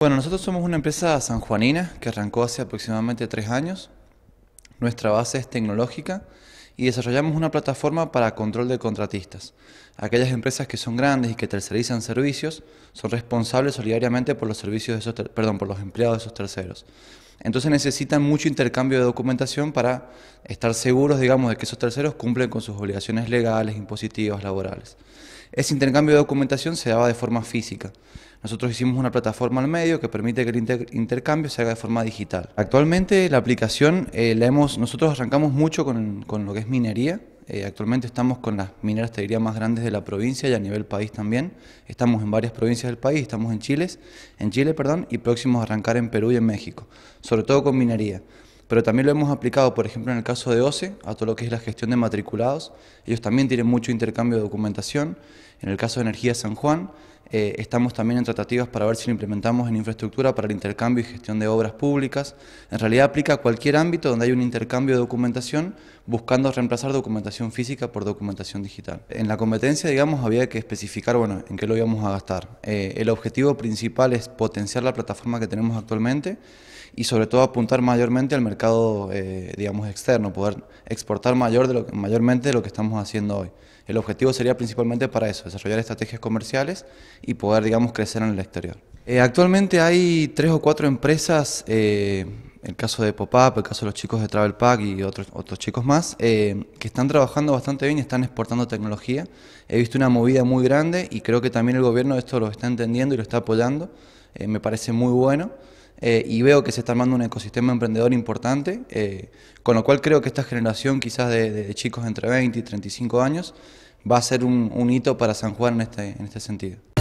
Bueno, nosotros somos una empresa sanjuanina que arrancó hace aproximadamente tres años. Nuestra base es tecnológica y desarrollamos una plataforma para control de contratistas. Aquellas empresas que son grandes y que tercerizan servicios son responsables solidariamente por los servicios de esos perdón, por los empleados de esos terceros. Entonces necesitan mucho intercambio de documentación para estar seguros, digamos, de que esos terceros cumplen con sus obligaciones legales, impositivas, laborales. Ese intercambio de documentación se daba de forma física. Nosotros hicimos una plataforma al medio que permite que el intercambio se haga de forma digital. Actualmente la aplicación eh, nosotros arrancamos mucho con lo que es minería, eh, actualmente estamos con las mineras, te diría, más grandes de la provincia y a nivel país también. Estamos en varias provincias del país, estamos en Chile, en Chile perdón, y próximos a arrancar en Perú y en México, sobre todo con minería. Pero también lo hemos aplicado, por ejemplo, en el caso de OCE, a todo lo que es la gestión de matriculados. Ellos también tienen mucho intercambio de documentación en el caso de Energía San Juan, eh, estamos también en tratativas para ver si lo implementamos en infraestructura para el intercambio y gestión de obras públicas. En realidad aplica a cualquier ámbito donde hay un intercambio de documentación, buscando reemplazar documentación física por documentación digital. En la competencia, digamos, había que especificar, bueno, en qué lo íbamos a gastar. Eh, el objetivo principal es potenciar la plataforma que tenemos actualmente y sobre todo apuntar mayormente al mercado, eh, digamos, externo, poder exportar mayor de lo, mayormente lo que estamos haciendo hoy. El objetivo sería principalmente para eso, desarrollar estrategias comerciales y poder, digamos, crecer en el exterior. Eh, actualmente hay tres o cuatro empresas, eh, el caso de pop el caso de los chicos de Travel Pack y otros, otros chicos más, eh, que están trabajando bastante bien y están exportando tecnología. He visto una movida muy grande y creo que también el gobierno esto lo está entendiendo y lo está apoyando. me parece muy bueno. y veo que se está armando un ecosistema emprendedor importante, con lo cual creo que esta generación quizás de, de, chicos entre 20 y 35 años va a ser un, hito para San Juan en este, este sentido.